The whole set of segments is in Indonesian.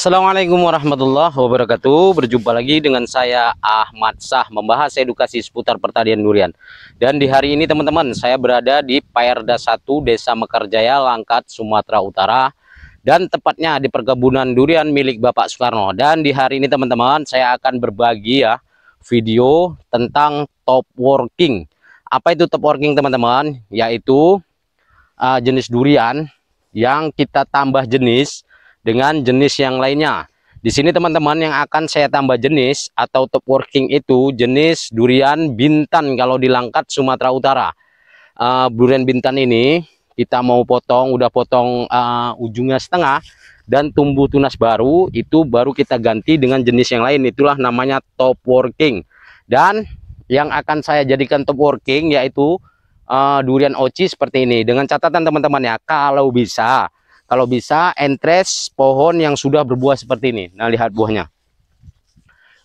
Assalamualaikum warahmatullahi wabarakatuh Berjumpa lagi dengan saya Ahmad Sah Membahas edukasi seputar pertanian durian Dan di hari ini teman-teman Saya berada di Payarda 1 Desa Mekarjaya Langkat Sumatera Utara Dan tepatnya di perkebunan durian milik Bapak Soekarno Dan di hari ini teman-teman Saya akan berbagi ya video tentang top working Apa itu top working teman-teman? Yaitu uh, jenis durian yang kita tambah jenis dengan jenis yang lainnya. Di sini teman-teman yang akan saya tambah jenis atau top working itu jenis durian bintan kalau di Langkat Sumatera Utara. Uh, durian bintan ini kita mau potong, udah potong uh, ujungnya setengah dan tumbuh tunas baru itu baru kita ganti dengan jenis yang lain itulah namanya top working. Dan yang akan saya jadikan top working yaitu uh, durian oci seperti ini dengan catatan teman-teman ya kalau bisa kalau bisa entres pohon yang sudah berbuah seperti ini nah lihat buahnya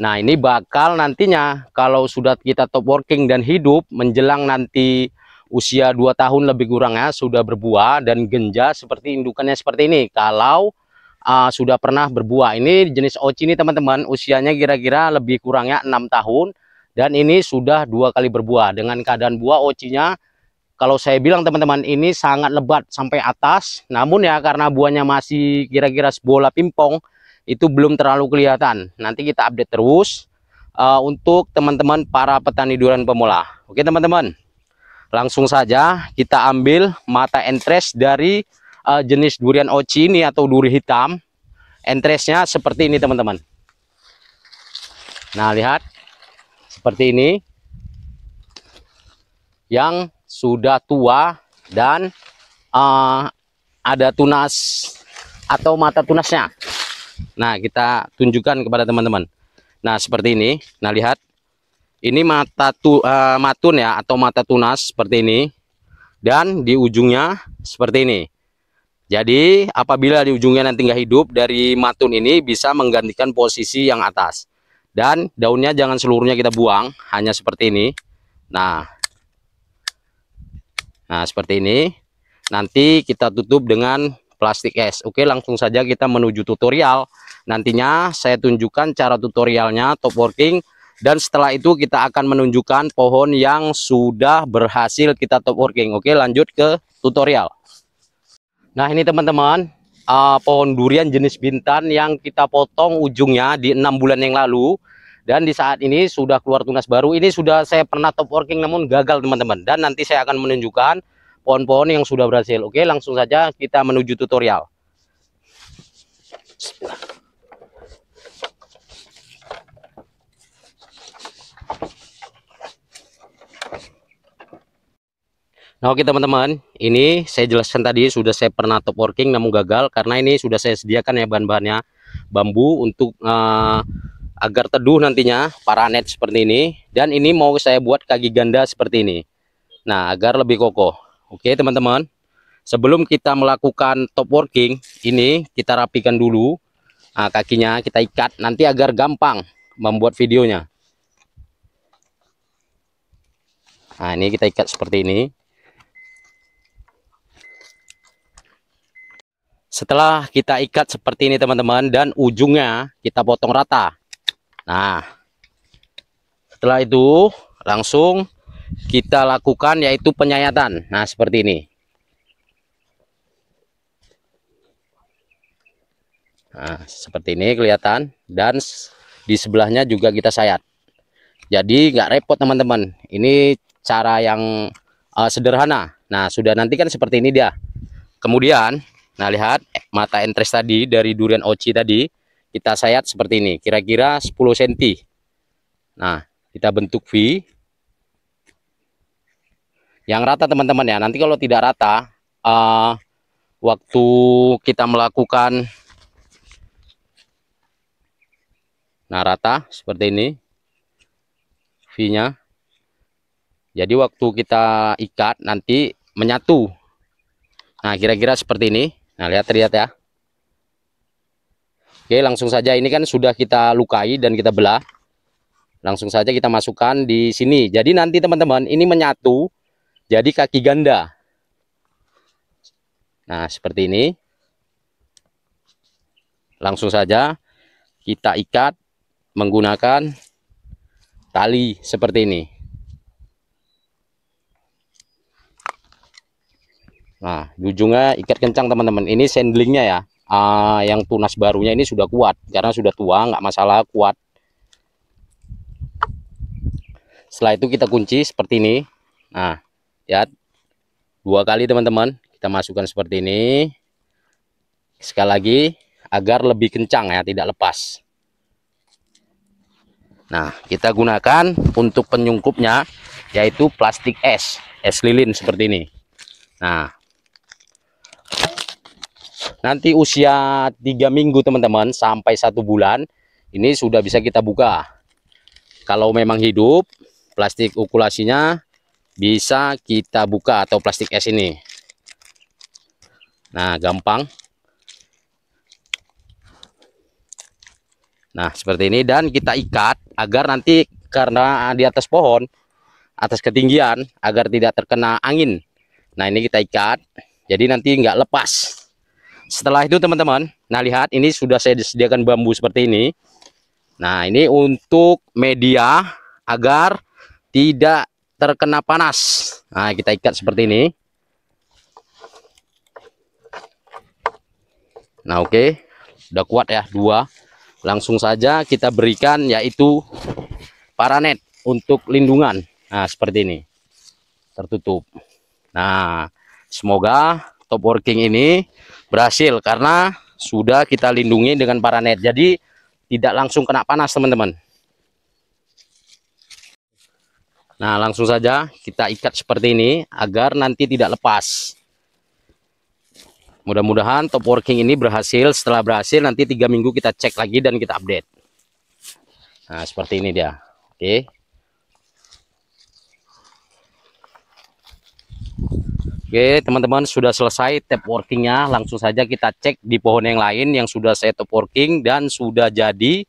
nah ini bakal nantinya kalau sudah kita top working dan hidup menjelang nanti usia 2 tahun lebih kurangnya sudah berbuah dan genja seperti indukannya seperti ini kalau uh, sudah pernah berbuah ini jenis oci ini teman-teman usianya kira-kira lebih kurangnya enam tahun dan ini sudah dua kali berbuah dengan keadaan buah ocinya kalau saya bilang teman-teman ini sangat lebat sampai atas namun ya karena buahnya masih kira-kira bola pimpong itu belum terlalu kelihatan nanti kita update terus uh, untuk teman-teman para petani durian pemula oke teman-teman langsung saja kita ambil mata entres dari uh, jenis durian oci ini atau duri hitam entresnya seperti ini teman-teman nah lihat seperti ini yang sudah tua dan uh, ada tunas atau mata tunasnya. Nah, kita tunjukkan kepada teman-teman. Nah, seperti ini. Nah, lihat. Ini mata tu, uh, matun ya atau mata tunas seperti ini. Dan di ujungnya seperti ini. Jadi, apabila di ujungnya nanti nggak hidup dari matun ini bisa menggantikan posisi yang atas. Dan daunnya jangan seluruhnya kita buang, hanya seperti ini. Nah, Nah, seperti ini. Nanti kita tutup dengan plastik es. Oke, langsung saja kita menuju tutorial. Nantinya saya tunjukkan cara tutorialnya top working dan setelah itu kita akan menunjukkan pohon yang sudah berhasil kita top working. Oke, lanjut ke tutorial. Nah, ini teman-teman, uh, pohon durian jenis bintan yang kita potong ujungnya di enam bulan yang lalu dan di saat ini sudah keluar tunas baru ini sudah saya pernah top working namun gagal teman-teman dan nanti saya akan menunjukkan pohon-pohon yang sudah berhasil oke langsung saja kita menuju tutorial Nah oke teman-teman, ini saya jelaskan tadi sudah saya pernah top working namun gagal karena ini sudah saya sediakan ya bahan-bahannya bambu untuk uh, agar teduh nantinya para net seperti ini dan ini mau saya buat kaki ganda seperti ini nah agar lebih kokoh oke teman-teman sebelum kita melakukan top working ini kita rapikan dulu nah, kakinya kita ikat nanti agar gampang membuat videonya nah ini kita ikat seperti ini setelah kita ikat seperti ini teman-teman dan ujungnya kita potong rata Nah, setelah itu langsung kita lakukan yaitu penyayatan. Nah, seperti ini. Nah, seperti ini kelihatan dan di sebelahnya juga kita sayat. Jadi nggak repot teman-teman. Ini cara yang uh, sederhana. Nah, sudah nanti kan seperti ini dia. Kemudian, nah lihat mata entres tadi dari durian oci tadi kita sayat seperti ini kira-kira 10 cm nah kita bentuk V yang rata teman-teman ya nanti kalau tidak rata uh, waktu kita melakukan nah rata seperti ini V nya jadi waktu kita ikat nanti menyatu nah kira-kira seperti ini nah lihat lihat ya Oke, langsung saja ini kan sudah kita lukai dan kita belah. Langsung saja kita masukkan di sini. Jadi nanti teman-teman ini menyatu jadi kaki ganda. Nah, seperti ini. Langsung saja kita ikat menggunakan tali seperti ini. Nah, ujungnya ikat kencang teman-teman. Ini sandlingnya ya uh, yang tunas barunya ini sudah kuat karena sudah tua nggak masalah kuat setelah itu kita kunci seperti ini nah lihat dua kali teman-teman kita masukkan seperti ini sekali lagi agar lebih kencang ya tidak lepas Nah, kita gunakan untuk penyungkupnya yaitu plastik es, es lilin seperti ini. Nah, nanti usia tiga minggu teman-teman sampai satu bulan ini sudah bisa kita buka kalau memang hidup plastik ukulasinya bisa kita buka atau plastik es ini nah gampang nah seperti ini dan kita ikat agar nanti karena di atas pohon atas ketinggian agar tidak terkena angin nah ini kita ikat jadi nanti nggak lepas setelah itu teman-teman nah lihat ini sudah saya disediakan bambu seperti ini nah ini untuk media agar tidak terkena panas nah kita ikat seperti ini nah oke okay. udah kuat ya dua langsung saja kita berikan yaitu paranet untuk lindungan nah seperti ini tertutup nah semoga top working ini berhasil karena sudah kita lindungi dengan para net Jadi tidak langsung kena panas teman-teman. Nah langsung saja kita ikat seperti ini agar nanti tidak lepas. Mudah-mudahan top working ini berhasil. Setelah berhasil nanti tiga minggu kita cek lagi dan kita update. Nah seperti ini dia. Oke. Okay. Oke teman-teman sudah selesai tap workingnya langsung saja kita cek di pohon yang lain yang sudah saya top working dan sudah jadi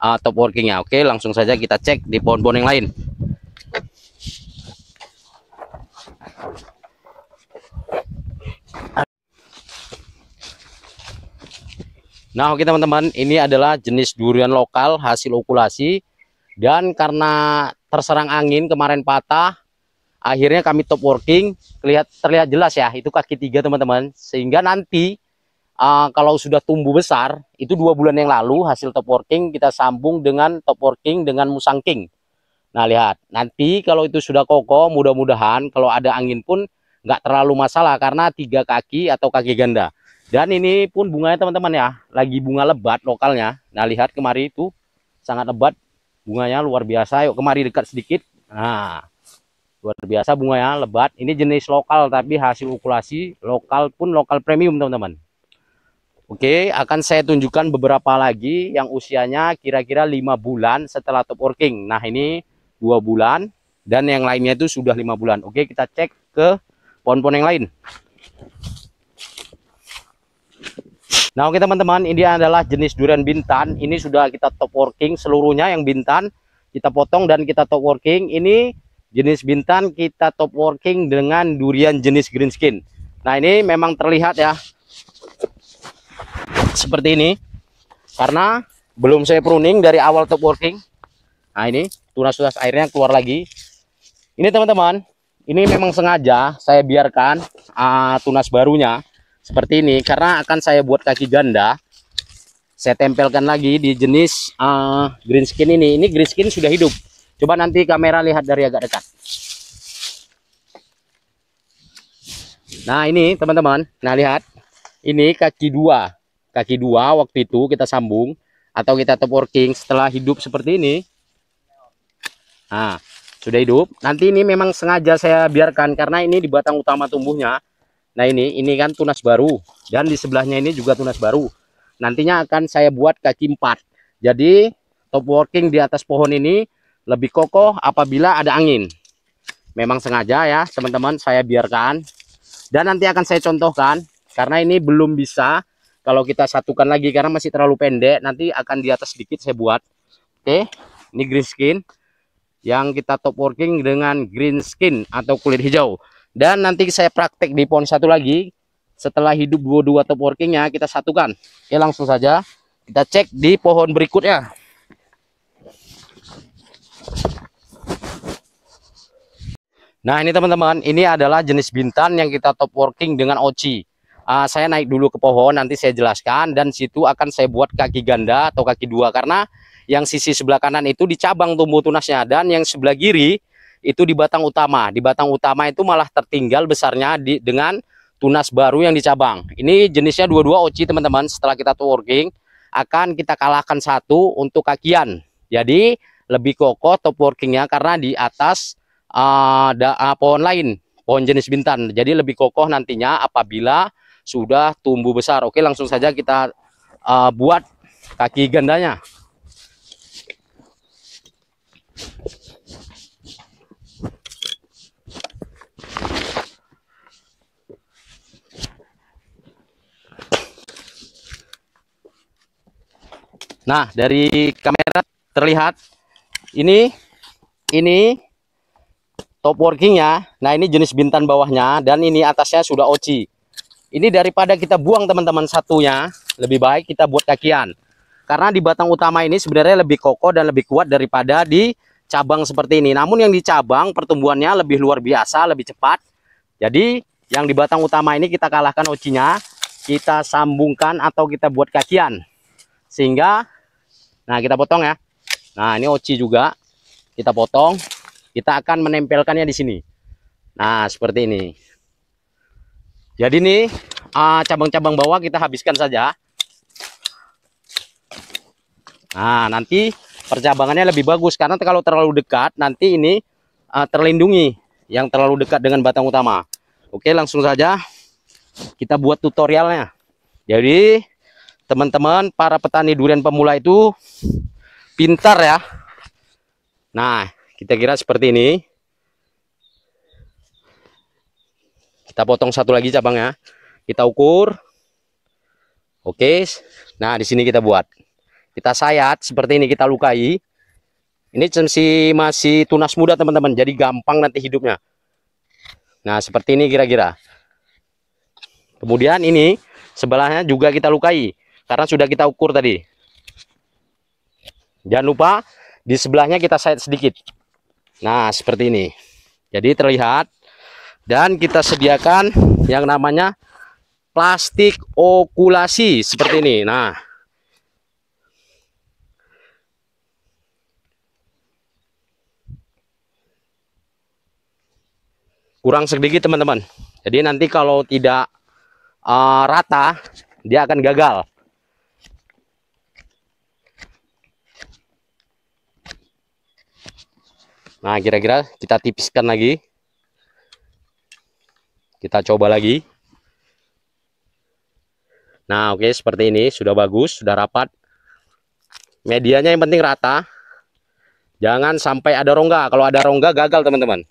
uh, top workingnya oke langsung saja kita cek di pohon-pohon yang lain Nah oke teman-teman ini adalah jenis durian lokal hasil okulasi dan karena terserang angin kemarin patah akhirnya kami top working terlihat terlihat jelas ya itu kaki tiga teman-teman sehingga nanti uh, kalau sudah tumbuh besar itu dua bulan yang lalu hasil top working kita sambung dengan top working dengan musang king nah lihat nanti kalau itu sudah kokoh mudah-mudahan kalau ada angin pun nggak terlalu masalah karena tiga kaki atau kaki ganda dan ini pun bunganya teman-teman ya lagi bunga lebat lokalnya nah lihat kemari itu sangat lebat bunganya luar biasa yuk kemari dekat sedikit nah luar biasa bunganya lebat ini jenis lokal tapi hasil ukulasi lokal pun lokal premium teman-teman Oke akan saya tunjukkan beberapa lagi yang usianya kira-kira lima -kira bulan setelah top working nah ini dua bulan dan yang lainnya itu sudah lima bulan Oke kita cek ke pohon-pohon yang lain Nah oke teman-teman ini adalah jenis durian bintan ini sudah kita top working seluruhnya yang bintan kita potong dan kita top working ini jenis bintan kita top working dengan durian jenis green skin nah ini memang terlihat ya seperti ini karena belum saya pruning dari awal top working nah ini tunas-tunas airnya keluar lagi ini teman-teman ini memang sengaja saya biarkan uh, tunas barunya seperti ini karena akan saya buat kaki ganda saya tempelkan lagi di jenis uh, green skin ini ini green skin sudah hidup Coba nanti kamera lihat dari agak dekat. Nah ini teman-teman, nah lihat ini kaki dua, kaki dua waktu itu kita sambung atau kita top working setelah hidup seperti ini. Nah sudah hidup. Nanti ini memang sengaja saya biarkan karena ini di batang utama tumbuhnya. Nah ini ini kan tunas baru dan di sebelahnya ini juga tunas baru. Nantinya akan saya buat kaki empat. Jadi top working di atas pohon ini lebih kokoh apabila ada angin. Memang sengaja ya teman-teman saya biarkan. Dan nanti akan saya contohkan karena ini belum bisa kalau kita satukan lagi karena masih terlalu pendek nanti akan di atas sedikit saya buat. Oke, ini green skin yang kita top working dengan green skin atau kulit hijau. Dan nanti saya praktek di pohon satu lagi setelah hidup dua-dua top workingnya kita satukan. Oke, langsung saja kita cek di pohon berikutnya. Nah ini teman-teman, ini adalah jenis bintan yang kita top working dengan oci. Uh, saya naik dulu ke pohon, nanti saya jelaskan dan situ akan saya buat kaki ganda atau kaki dua karena yang sisi sebelah kanan itu dicabang tumbuh tunasnya dan yang sebelah kiri itu di batang utama. Di batang utama itu malah tertinggal besarnya di, dengan tunas baru yang dicabang Ini jenisnya dua-dua oci teman-teman. Setelah kita top working akan kita kalahkan satu untuk kakian. Jadi lebih kokoh top workingnya karena di atas uh, ah, ada uh, ah, pohon lain pohon jenis bintan jadi lebih kokoh nantinya apabila sudah tumbuh besar oke langsung saja kita uh, buat kaki gandanya Nah, dari kamera terlihat ini ini top working ya nah ini jenis bintan bawahnya dan ini atasnya sudah oci ini daripada kita buang teman-teman satunya lebih baik kita buat kakian karena di batang utama ini sebenarnya lebih kokoh dan lebih kuat daripada di cabang seperti ini namun yang di cabang pertumbuhannya lebih luar biasa lebih cepat jadi yang di batang utama ini kita kalahkan ocinya kita sambungkan atau kita buat kakian sehingga nah kita potong ya Nah, ini oci juga. Kita potong. Kita akan menempelkannya di sini. Nah, seperti ini. Jadi nih, ah, cabang-cabang bawah kita habiskan saja. Nah, nanti percabangannya lebih bagus. Karena kalau terlalu dekat, nanti ini ah, terlindungi yang terlalu dekat dengan batang utama. Oke, langsung saja kita buat tutorialnya. Jadi, teman-teman, para petani durian pemula itu pintar ya nah kita kira seperti ini kita potong satu lagi cabang ya. kita ukur oke nah di sini kita buat kita sayat seperti ini kita lukai ini masih masih tunas muda teman-teman jadi gampang nanti hidupnya nah seperti ini kira-kira kemudian ini sebelahnya juga kita lukai karena sudah kita ukur tadi Jangan lupa di sebelahnya kita sayat sedikit. Nah, seperti ini. Jadi terlihat dan kita sediakan yang namanya plastik okulasi seperti ini. Nah, kurang sedikit teman-teman. Jadi nanti kalau tidak uh, rata dia akan gagal. Nah, kira-kira kita tipiskan lagi. Kita coba lagi. Nah, oke okay, seperti ini. Sudah bagus, sudah rapat. Medianya yang penting rata. Jangan sampai ada rongga. Kalau ada rongga, gagal teman-teman.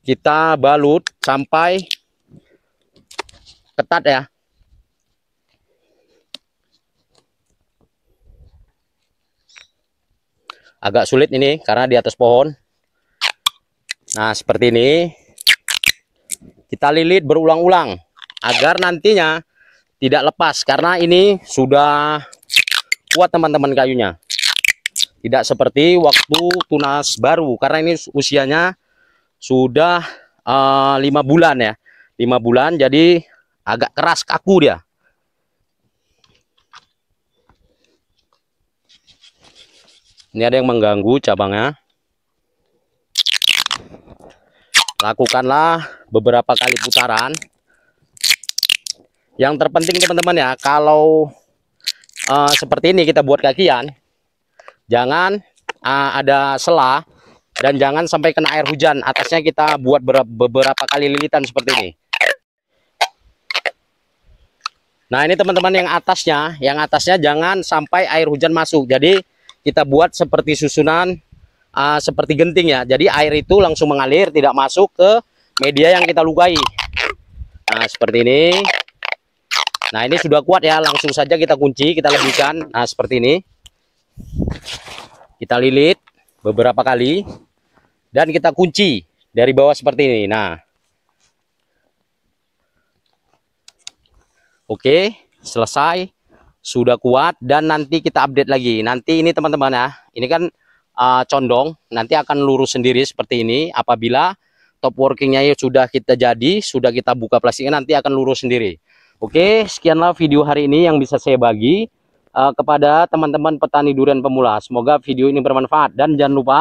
Kita balut sampai ketat ya agak sulit ini karena di atas pohon nah seperti ini kita lilit berulang-ulang agar nantinya tidak lepas karena ini sudah kuat teman-teman kayunya tidak seperti waktu tunas baru karena ini usianya sudah eh, lima uh, bulan ya lima bulan jadi agak keras kaku dia ini ada yang mengganggu cabangnya lakukanlah beberapa kali putaran yang terpenting teman-teman ya kalau uh, seperti ini kita buat kakian jangan uh, ada selah dan jangan sampai kena air hujan atasnya kita buat beberapa kali lilitan seperti ini nah ini teman-teman yang atasnya yang atasnya jangan sampai air hujan masuk jadi kita buat seperti susunan uh, seperti genting ya. Jadi air itu langsung mengalir tidak masuk ke media yang kita lukai. Nah, seperti ini. Nah, ini sudah kuat ya. Langsung saja kita kunci, kita lebihkan. Nah, seperti ini. Kita lilit beberapa kali dan kita kunci dari bawah seperti ini. Nah, oke, selesai sudah kuat dan nanti kita update lagi nanti ini teman-teman ya ini kan uh, condong nanti akan lurus sendiri seperti ini apabila top workingnya ya sudah kita jadi sudah kita buka plastiknya nanti akan lurus sendiri Oke sekianlah video hari ini yang bisa saya bagi uh, kepada teman-teman petani durian pemula semoga video ini bermanfaat dan jangan lupa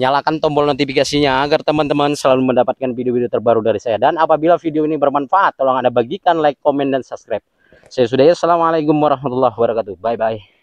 nyalakan tombol notifikasinya agar teman-teman selalu mendapatkan video-video terbaru dari saya dan apabila video ini bermanfaat tolong Anda bagikan like komen dan subscribe saya sudah. Assalamualaikum warahmatullahi wabarakatuh. Bye bye.